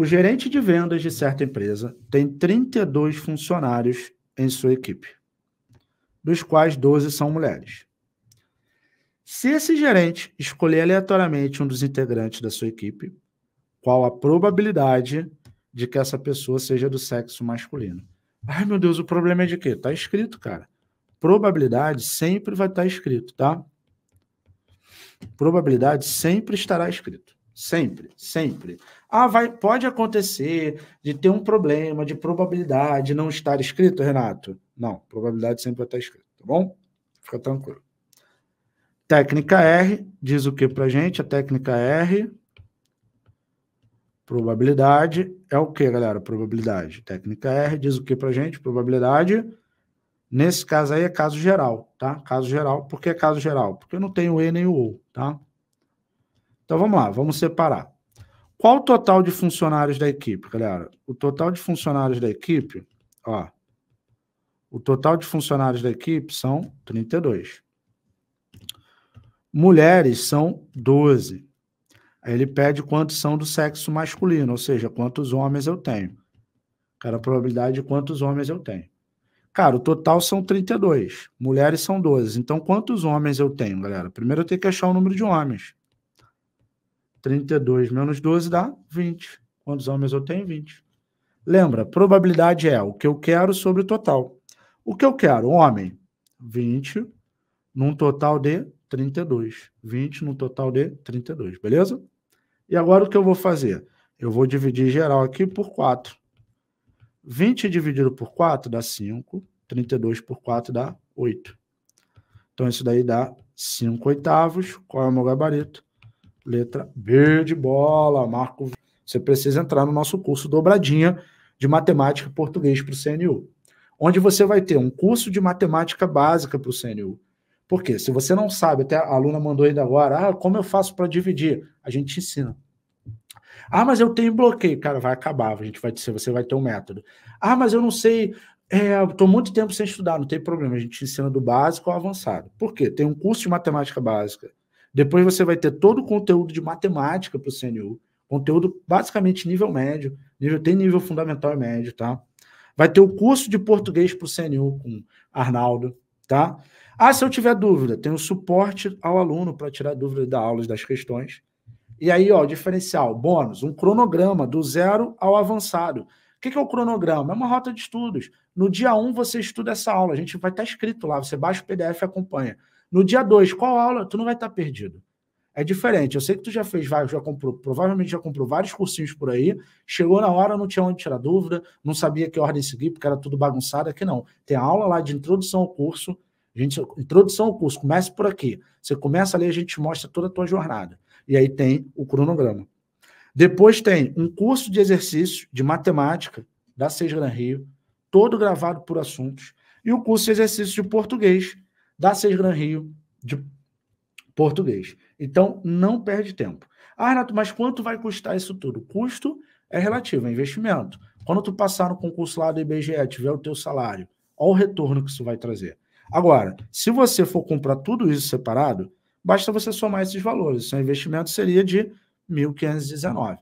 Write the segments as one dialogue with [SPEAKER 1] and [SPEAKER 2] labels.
[SPEAKER 1] O gerente de vendas de certa empresa tem 32 funcionários em sua equipe, dos quais 12 são mulheres. Se esse gerente escolher aleatoriamente um dos integrantes da sua equipe, qual a probabilidade de que essa pessoa seja do sexo masculino? Ai, meu Deus, o problema é de quê? Tá escrito, cara. Probabilidade sempre vai estar tá escrito, tá? Probabilidade sempre estará escrito. Sempre, sempre. Ah, vai, pode acontecer de ter um problema de probabilidade não estar escrito, Renato? Não, probabilidade sempre vai estar escrito, tá bom? Fica tranquilo. Técnica R diz o que para gente? A técnica R, probabilidade, é o que, galera? Probabilidade. Técnica R diz o que para gente? Probabilidade. Nesse caso aí é caso geral, tá? Caso geral. Por que caso geral? Porque eu não tenho o E nem o OU, tá? Então vamos lá, vamos separar. Qual o total de funcionários da equipe, galera? O total de funcionários da equipe, ó. O total de funcionários da equipe são 32. Mulheres são 12. Aí ele pede quantos são do sexo masculino, ou seja, quantos homens eu tenho. Cara, a probabilidade de quantos homens eu tenho. Cara, o total são 32. Mulheres são 12. Então, quantos homens eu tenho, galera? Primeiro eu tenho que achar o número de homens. 32 menos 12 dá 20. Quantos homens eu tenho? 20. Lembra, probabilidade é o que eu quero sobre o total. O que eu quero? Homem, 20 num total de 32. 20 num total de 32, beleza? E agora o que eu vou fazer? Eu vou dividir geral aqui por 4. 20 dividido por 4 dá 5. 32 por 4 dá 8. Então, isso daí dá 5 oitavos. Qual é o meu gabarito? Letra verde bola, Marco. Você precisa entrar no nosso curso dobradinha de matemática e português para o CNU, onde você vai ter um curso de matemática básica para o CNU. Por quê? Se você não sabe, até a aluna mandou ainda agora, ah, como eu faço para dividir? A gente ensina. Ah, mas eu tenho bloqueio, cara, vai acabar, a gente vai dizer, você vai ter um método. Ah, mas eu não sei, estou é, muito tempo sem estudar, não tem problema, a gente ensina do básico ao avançado. Por quê? Tem um curso de matemática básica depois você vai ter todo o conteúdo de matemática para o CNU, conteúdo basicamente nível médio, nível, tem nível fundamental e médio, tá? Vai ter o curso de português para o CNU com Arnaldo, tá? Ah, se eu tiver dúvida, tem o suporte ao aluno para tirar dúvida da aula das questões. E aí, ó, diferencial, bônus, um cronograma do zero ao avançado. O que, que é o cronograma? É uma rota de estudos. No dia 1 um, você estuda essa aula, a gente vai estar tá escrito lá, você baixa o PDF e acompanha. No dia 2, qual aula? Tu não vai estar perdido. É diferente. Eu sei que tu já fez vários, já comprou, provavelmente já comprou vários cursinhos por aí. Chegou na hora, não tinha onde tirar dúvida, não sabia que ordem seguir, porque era tudo bagunçado. Aqui é não. Tem aula lá de introdução ao curso. Gente, introdução ao curso, comece por aqui. Você começa ali, a gente mostra toda a tua jornada. E aí tem o cronograma. Depois tem um curso de exercício de matemática da Seis Gran Rio, todo gravado por assuntos, e o um curso de exercício de português, da Seis Gran Rio de português. Então, não perde tempo. Ah, Renato, mas quanto vai custar isso tudo? Custo é relativo, é investimento. Quando tu passar no concurso lá do IBGE, tiver o teu salário, olha o retorno que isso vai trazer. Agora, se você for comprar tudo isso separado, basta você somar esses valores. Seu investimento seria de 1.519.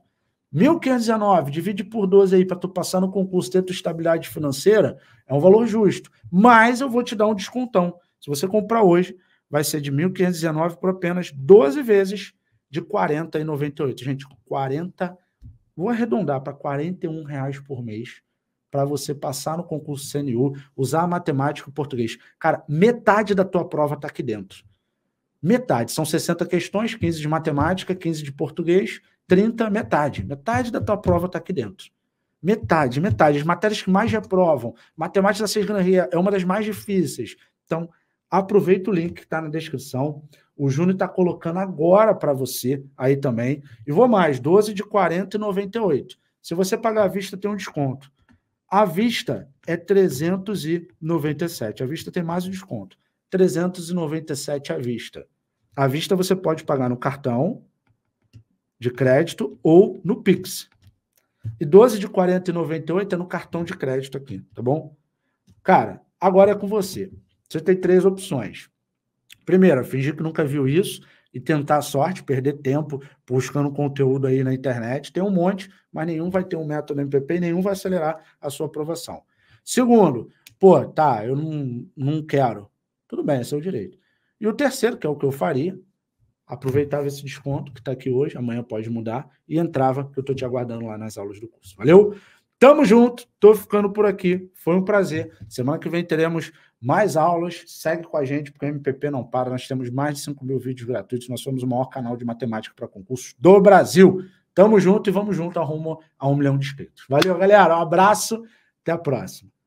[SPEAKER 1] 1.519 divide por 12 aí para tu passar no concurso ter tua estabilidade financeira, é um valor justo. Mas eu vou te dar um descontão. Se você comprar hoje, vai ser de 1.519 por apenas 12 vezes de R$ 40,98. Gente, 40, vou arredondar para R$ reais por mês para você passar no concurso CNU, usar a matemática e português. Cara, metade da tua prova está aqui dentro. Metade. São 60 questões, 15 de matemática, 15 de português, 30, metade. Metade da tua prova está aqui dentro. Metade, metade. As matérias que mais reprovam. Matemática da cisgranaria é uma das mais difíceis. Então, aproveita o link que está na descrição. O Júnior está colocando agora para você aí também. E vou mais, 12 de 40 e 98. Se você pagar à vista, tem um desconto. À vista é 397. À vista tem mais um desconto. 397 à vista. À vista você pode pagar no cartão de crédito ou no Pix. E 12 de 40 e 98 é no cartão de crédito aqui, tá bom? Cara, agora é com você. Você tem três opções. Primeira, fingir que nunca viu isso e tentar a sorte, perder tempo buscando conteúdo aí na internet. Tem um monte, mas nenhum vai ter um método MPP e nenhum vai acelerar a sua aprovação. Segundo, pô, tá, eu não, não quero. Tudo bem, é seu direito. E o terceiro, que é o que eu faria, aproveitava esse desconto que está aqui hoje, amanhã pode mudar, e entrava, que eu estou te aguardando lá nas aulas do curso. Valeu? Tamo junto, tô ficando por aqui. Foi um prazer. Semana que vem teremos mais aulas, segue com a gente, porque o MPP não para. Nós temos mais de 5 mil vídeos gratuitos. Nós somos o maior canal de matemática para concursos do Brasil. Tamo junto e vamos junto arrumo rumo a um milhão de inscritos. Valeu, galera. Um abraço. Até a próxima.